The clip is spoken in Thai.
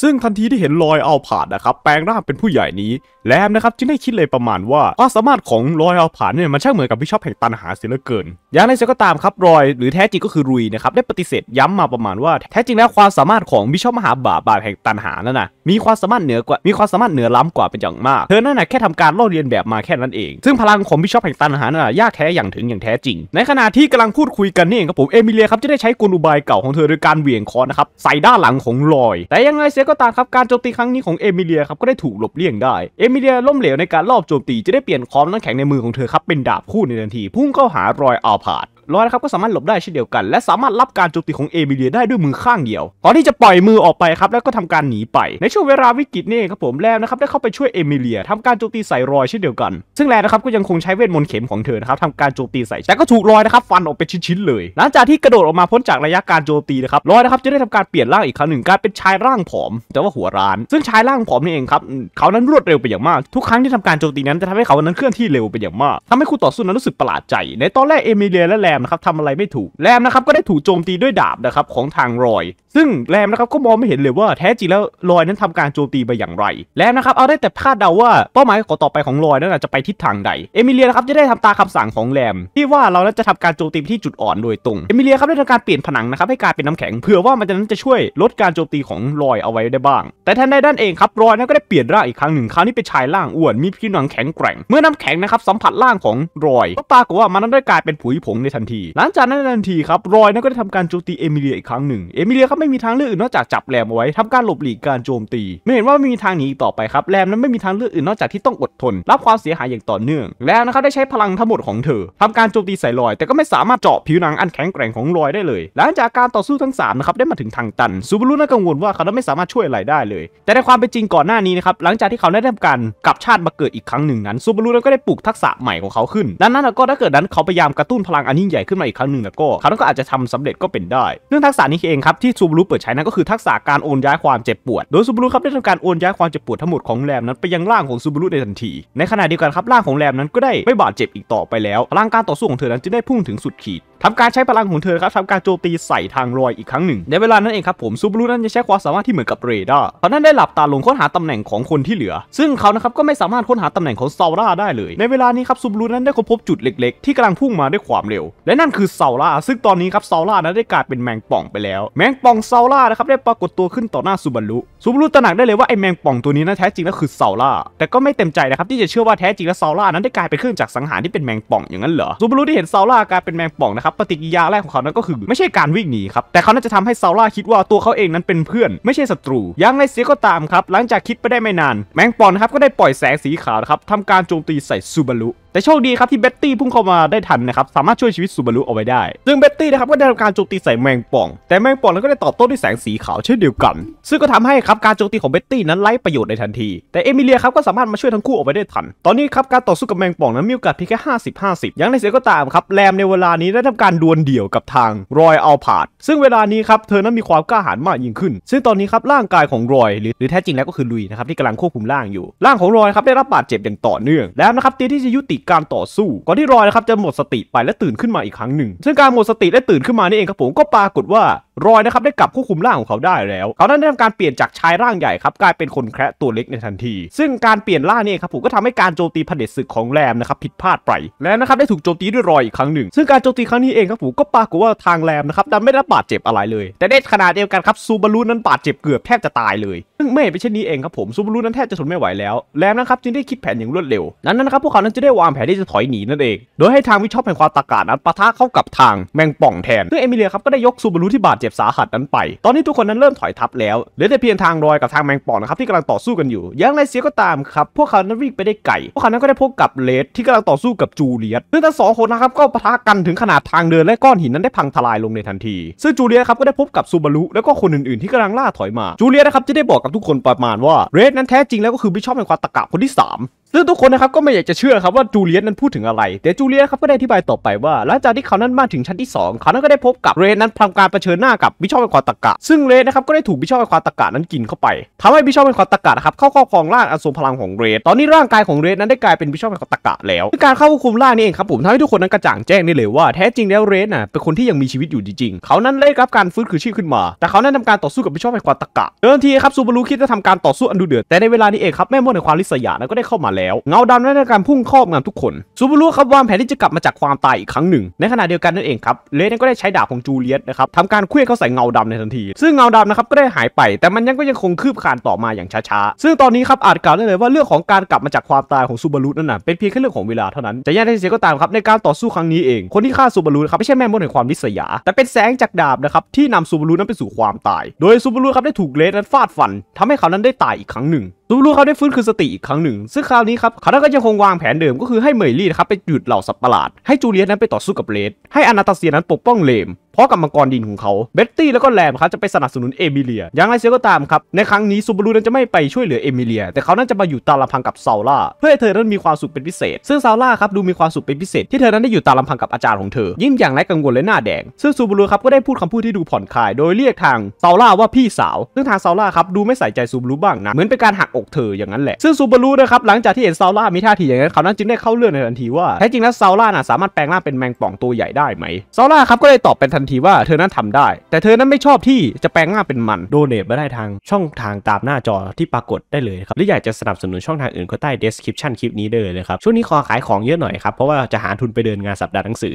ซึ่งทันทีที่เห็นลอยอัลพาดนะครับแปลงร่างเป็นผู้ใหญ่นี้แลมนะครับจึงได้คิดเลยประมาณว่าความสามารถของลอยอัลพาดเนี่ยมันช่างเหมือนกับวิชอบแห่งตันหาเสียเหลือเกิน อย่างไรเสียก็ตามครับรอย หรือแท้จริงก็คือรุยนะครับได้ปฏิเสธย้ำมาประมาณว่า แท้จริงแล้วความสามารถของวิชอบมหาบาบาแห่งตันหานั่นนะมีความสามารถเหนือกว่ามีความสามารถเหนือล้ำกว่าเป็นอย่างมากเธอนั่นนะแค่ทำการล่าเรียนแบบมาแค่นั้นเอง ซึ่งพลังของวิชอบแห่งตันหานั่นนะยากแท้อย่างถึงอย่างแท้จริง ในขณะที่กำลังพูดคุยกันนี่เองครับผมเอมิเลียครับจะได้ใช้กลอุบายเก่าของเธอโดยการเหวี่ยงคอนะครับใส่ด้านหลังของลอย แต่ยังไงเสียก็ตามครับ การโจมตีครั้งนี้ของเอมิเลียครับ ก็ได้ถูกหลบเลี่ยงได้เอมิเลียล้มเหลวในการลอบโจมตีจะได้เปลี่ยนความน้ำแข็งในมือของเธอครับ เป็นดาบคู่ในทันทีพุ่งเข้าหารอยอัลพาดร้อยนะครับก็สามารถหลบได้เช่นเดียวกัน และสามารถรับการโจมตีของเอมิเลีย ได้ด้วยมือข้างเดียวก่อนที่จะปล่อยมือออกไปครับแล้วก็ทำการหนีไป ในช่วงเวลาวิกฤตนี่ครับผมแล้วนะครับ ได้เข้าไปช่วยเอมิเลีย ทำการโจมตีใส่รอยเช่นเดียวกัน ซึ่งแล้วนะครับก็ยังคงใช้เวทมนต์เข็มของเธอนะครับทำการโจมตีใส่ แต่ก็ถูกรอยนะครับฟันออกเป็นชิ้นๆเลย หลังจากที่กระโดดออกมาพ้นจากระยะการโจมตีนะครับรอยนะครับจะได้ทำการเปลี่ยนร่างอีกครั้งหนึ่งกลายเป็นชายร่างผอม แต่ว่าหัวร้าน ซึ่งชายร่างผอมนี่เองครับเขานั้นรวดเร็วไปอย่างมากทุกครั้งที่ทำการโจมตีนั้นจะทำให้เขานั้นเคลื่อนที่เร็วไปอย่างมากทำให้คู่ต่อสู้นั้นรู้สึกประหลาดใจ ในตอนแรกเอมิเลียและแแมนะครับทำอะไรไม่ถูกแรมนะครับก็ได้ถูกโจมตีด้วยดาบนะครับของทางรอย ซึ่งแรมนะครับก็มองไม่เห็นเลยว่าแท้จริงแล้วรอยนั้นทำการโจมตีไปอย่างไรแรมนะครับเอาได้แต่คาดเดาว่าเป้าหมายของต่อไปของรอยนั้นจะไปทิศทางใด เอมิเลียนะครับจะได้ทำตาคำสั่งของแรมที่ว่าเราจะทำการโจมตีที่จุดอ่อนโดยตรงเอมิเลียครับได้ทำการเปลี่ยนผนังนะครับให้กลายเป็นน้ำแข็งเผื่อว่ามันจะนั้นจะช่วยลดการโจมตีของรอยเอาไว้ได้บ้าง แต่ทันใดด้านเองครับรอยนั้นก็ได้เปลี่ยนร่างอีกครั้งหนึ่งคราวนี้เป็นชายร่างอ้วนมีผิวหนังแข็งแกร่ง เมื่อน้ำแข็งนะครับสัมผัสร่างของรอยก็ปรากฏว่ามันนั้นได้กลายเป็นผุยผงในทันทีหลังจากนั้นทันทีครับรอยนั้นก็ได้ทำการโจมตีเอมิเลียอีกครั้งหนึ่งเอมิเลียครับไม่มีทางเลือกอื่นนอกจากจับแรมเอาไว้ทำการหลบหลีกการโจมตีไม่เห็นว่าไม่มีทางหนีต่อไปครับแรมนั้นไม่มีทางเลือกอื่นนอกจากที่ต้องอดทน รับความเสียหายอย่างต่อเนื่อง แล้วนะครับได้ใช้พลังทั้งหมดของเธอทำการโจมตีใส่รอยแต่ก็ไม่สามารถเจาะผิวหนังอันแข็งแกร่งของรอยได้เลย หลังจากการต่อสู้ทั้ง3นะครับได้มาถึงทางตันซูบารุน้นกังวลว่าเขาไม่สามารถช่วยอะไรได้เลย แต่ในความเป็นจริงก่อนหน้านี้นะครับ หลังจากที่เขาได้ทำการกลับชาติมาเกิดอีกครั้งหนึ่ง นั้นซูบารุนั้นก็ได้ปลูกทักษะใหม่ของเขาขึ้นดังนั้นก็ถ้าเกิดนั้นเขาพยายามกระตุ้นพลังอันยิ่งหญ่ขึ้นมาอีกครั้งหนึ่งแล้วก็ เขาก็อาจจะทำสำเร็จก็เป็นได้เรื่องทักษะนี้เองครับที่ซูบูรุเปิดใช้นั้นก็คือทักษะการโอนย้ายความเจ็บปวดโดยซูบูรุครับได้ทำการโอนย้ายความเจ็บปวดทั้งหมดของแรมนั้นไปยังร่างของซูบูรุในทันทีในขณะเดียวกันครับร่างของแรมนั้นก็ได้ไม่บาดเจ็บอีกต่อไปแล้วพลังการต่อสู้ของเธอนั้นจึงได้พุ่งถึงสุดขีดทำการใช้พลังของเธอครับทำการโจมตีใส่ทางรอยอีกครั้งหนึ่งในเวลานั้นเองครับผมซูบูรุนั้นจะใช้ความสามารถที่เหมือนกับเรดาร์เอนนั้นได้หลับตาลงค้นหาตำแหน่งของคนที่เหลือ ซึ่งเขานะครับก็ไม่สามารถค้นหาตำแหน่งของซาร่าได้เลย ในเวลานี้ครับซูบูรุนั้นได้ค้นพบจุดเล็กๆ ที่กำลังพุ่งมาด้วยความเร็วและนั่นคือเซาล่าซึ่งตอนนี้ครับเซาล่านั้นได้กลายเป็นแมงป่องไปแล้วแมงป่องเซาล่านะครับได้ปรากฏตัวขึ้นต่อหน้าซูบารุซูบารุตระหนักได้เลยว่าไอแมงป่องตัวนี้นะแท้จริงแล้วคือเซาล่าแต่ก็ไม่เต็มใจนะครับที่จะเชื่อว่าแท้จริงแล้วเซาล่านั้นได้กลายเป็นเครื่องจักรสังหารที่เป็นแมงป่องอย่างนั้นเหรอซูบารุที่เห็นเซาล่ากลายเป็นแมงป่องนะครับปฏิกิริยาแรกของเขานั้นก็คือ ไม่ใช่การวิ่งหนีครับแต่เขาน่าจะทำให้เซาล่าคิดว่าตัวเขาเองนั้นเป็นเพื่อน ไม่ใช่ศัตรูยงไรเสียก็ตามครับหลังจากคิดไปได้ไม่นาน แมงป่องครับก็ได้ปล่อยแสงสีขาวนะครับทำการโจมตีใส่ซูบารุแต่โชคดีครับที่เบ็ตตี้พุ่งเข้ามาได้ทันนะครับ สามารถช่วยชีวิตซูบารุเอาไว้ได้ซึ่งเบ็ตตี้นะครับก็ได้ทำการโจมตีใส่แมงป่องแต่แมงป่องนั้นก็ได้ตอบโต้ด้วยแสงสีขาวเช่นเดียวกัน ซึ่งก็ทำให้ครับการโจมตีของเบ็ตตี้นั้นไร้ประโยชน์ในทันที แต่เอมิเลียครับก็สามารถมาช่วยทั้งคู่ออกไปได้ทัน ตอนนี้ครับการต่อสู้กับแมงป่องนั้นมีโอกาสเพียงแค่หห้้าสิบาสิบยังในเสียก็ตามครับแรมในเวลานี้ได้ทำการดวลเดี่ยวกับทางรอยอัลพาดซึ่งเวลานี้ครับเธอนั้นมีความกล้าหาญมากยิ่งขึ้น ซึ่งตอนนี้ครับร่างกายของรอยหรือแท้จริงแล้วก็คือลุยนะครับที่กำลังควบคุมร่างอยู่ร่างของรอยครับได้รับบาดเจ็บอย่างต่อเนื่องแล้วนะครับตีที่จะยุติการต่อสู้ก่อนที่รอยนะครับจะหมดสติไปและตื่นขึ้นมาอีกครั้งหนึ่งซึ่งการหมดสติและตื่นขึ้นมานี่เองครับผมก็ปรากฏว่ารอยนะครับได้กลับควบคุมร่างของเขาได้แล้ว เขาได้ทำการเปลี่ยนจากชายร่างใหญ่ครับกลายเป็นคนแคระตัวเล็กในทันที ซึ่งการเปลี่ยนร่างนี่ครับผมก็ทำให้การโจมตีผดเด็ศึกของแรมนะครับผิดพลาดไปแล้วนะครับได้ถูกโจมตีด้วยรอยอีกครั้งหนึ่ง ซึ่งการโจมตีครั้งนี้เองครับผมก็ปรากฏว่าทางแรมนะครับดันไม่ได้บาดเจ็บอะไรเลย แต่ในขณะเดียวกันครับซูบารุนั้นบาดเจ็บเกือบแทบจะตายเลยซึ่งไม่เป็นเช่นนี้เองครับผมซูบารุนั้นแทบจะทนไม่ไหวแล้วแรมนะครับจึงได้คิดแผนอย่างรวดเร็วนั้นนะครับพวกเขานั้นจะได้วางแผนที่จะถอยหนีนั่นเอง โดยให้ทางวิชอบแห่งความตากาศนั้นปะทะเข้ากับทางแมงป่องแทนซึ่งเอมิเลียครับก็ได้ยกซูบารุที่บาดเจบจ็บสาหัสนั้นไป ตอนนี้ทุกคนนั้นเริ่มถอยทับแล้วเหลือแต่เพียงทางรอยกับทางแมงป่องนะครับ ที่กำลังต่อสู้กันอยู่ อย่างไรเสียก็ตามครับ พวกเขานั้นวิ่งไปได้ไกล พวกเขานั้นก็ได้พบกับเลดที่กำลังต่อสู้กับจูเลียตซึ่งทั้งสองคนนะครับก็ปะทะกันถึงขนาดทางเดินและก้อนหินนั้นได้พังทลายลงในทันที ซึ่งจูเลียตครับก็ได้พบกับซูบารุแล้วก็คนอื่น ๆ ที่กำลังล่าถอยมา จูเลียตนะครับจะได้บอกกับทุกคนประมาณว่า เรดนั้นแท้จริงแล้วก็คือบิชอปแห่งความตะกะคนที่ 3ซึ่งทุกคนนะครับ ก็ไม่อยากจะเชื่อครับว่า จูเลียสนั้นพูดถึงอะไร แต่จูเลียสครับก็ได้อธิบายต่อไปว่า หลังจากที่เขานั้นมาถึงชั้นที่ 2 เขานั้นก็ได้พบกับเรนนั้นทำการเผชิญหน้ากับบิชอปเปนควาตากะซึ่งเรนนะครับก็ได้ถูกบิชอปเปนควาตากะนั้นกินเข้าไปทำให้บิชอปเปนควาตากะนะครับเข้าครอบครองร่างอสูรพลังของเรนตอนนี้ ร่างกายของเรนนั้นได้กลายเป็นบิชอปเปนควาตากะแล้วการเข้าควบคุมร่างนี่เองครับผมทำให้ทุกคนนั้นกระจ่างแจ้งได้เลยว่าแท้จริงแล้วเรนน่ะเป็นคนที่ยังมีชีวิตอยู่จริง ๆ เขานั้นได้รับการฟื้นคืนชีพขึ้นมา แต่เขานั้นทำการต่อสู้กับบิชอปเปนควาตกะเดิมทีครับซูบารุคิดจะทำการต่อสู้อันดุเดือดแต่ในเวลานี้เองครับแม่มดในความลิษยานั้นก็ได้เข้ามาแล้วแล้วเงาดำได้ในการพุ่งครอบงำทุกคนซูบารุครับวางแผนที่จะกลับมาจากความตายอีกครั้งหนึ่ง ในขณะเดียวกันนั่นเองครับเลนก็ได้ใช้ดาบของจูเลียตนะครับทำการเคลื่อนเข้าใส่เงาดำในทันที ซึ่งเงาดำนะครับก็ได้หายไป แต่มันยังก็ยังคงคืบคานต่อมาอย่างช้าๆ ซึ่งตอนนี้ครับอาจกล่าวได้เลยว่าเรื่องของการกลับมาจากความตายของซูบารุนั่นน่ะเป็นเพียงแค่เรื่องของเวลาเท่านั้นจะ่ย่ได้เสียก็ตามครับในการต่อสู้ครั้งนี้เอง คนที่ฆ่าซูบารุครับไม่ใช่แม่มดแห่งความนิสยาแต่เป็นแสงจากดาบนะครับที่นำซูบารุนั้นไปสู่ความตาย โดยซูบารุครับได้ถูกเลนนั้นฟาดฟันทำให้เขานั้นได้ตายอีกครั้งหนึ่งซูรูครับได้ฟื้นคืนสติอีกครั้งหนึ่ง ซึ่งคราวนี้ครับขาร่าก็ยังคงวางแผนเดิมก็คือให้เมยลี่นะครับ ไปหยุดเหล่าสัตว์ประหลาด ให้จูเลียสนั้นไปต่อสู้กับเลดให้อนาตาเซียนั้นปกป้องเลมเพราะกับมังกรดินของเขาเบ็ตตี้แล้วก็แลมครับจะไปสนับสนุนเอมิเลียยังไงเสียก็ตามครับ ในครั้งนี้ซูบารุนั้นจะไม่ไปช่วยเหลือเอมิเลียแต่เขานั้นจะมาอยู่ตามลำพังกับซาร่าเพื่อให้เธอนั้นมีความสุขเป็นพิเศษ ซึ่งซาร่าครับดูมีความสุขเป็นพิเศษ ที่เธอนั้นได้อยู่ตามลำพังกับอาจารย์ของเธอ ยิ้มอย่างไร้กังวลและหน้าแดงซึ่งซูบารุครับก็ได้พูดคำพูดที่ดูผ่อนคลายโดยเรียกทางซาร่าว่าพี่สาวซึ่งทางซาร่าครับดูไม่ใส่ใจซูบารุบ้างนะเหมือนเป็นการหักอกเธออย่างนั้นแหละซึ่งซูบารุนะครับหลังจากที่เห็นซาร่ามีท่าทีอย่างนั้นเขานั้นจึงได้เข้าเรื่องในทันทีว่าแท้จริงแล้วซาร่าน่ะสามารถแปลงร่างเป็นแมงป่องตัวใหญ่ได้ไหมซาร่าครับก็เลยตอบเป็นทันทีว่าเธอนั้นทำได้ แต่เธอนั้นไม่ชอบที่จะแปลงหน้าเป็นมัน โดเนทมาได้ทางช่องทางตามหน้าจอที่ปรากฏได้เลยครับ หรืออยากจะสนับสนุนช่องทางอื่นก็ใต้ description คลิปนี้ได้เลยครับ ช่วงนี้ขอขายของเยอะหน่อยครับ เพราะว่าจะหาทุนไปเดินงานสัปดาห์หนังสือ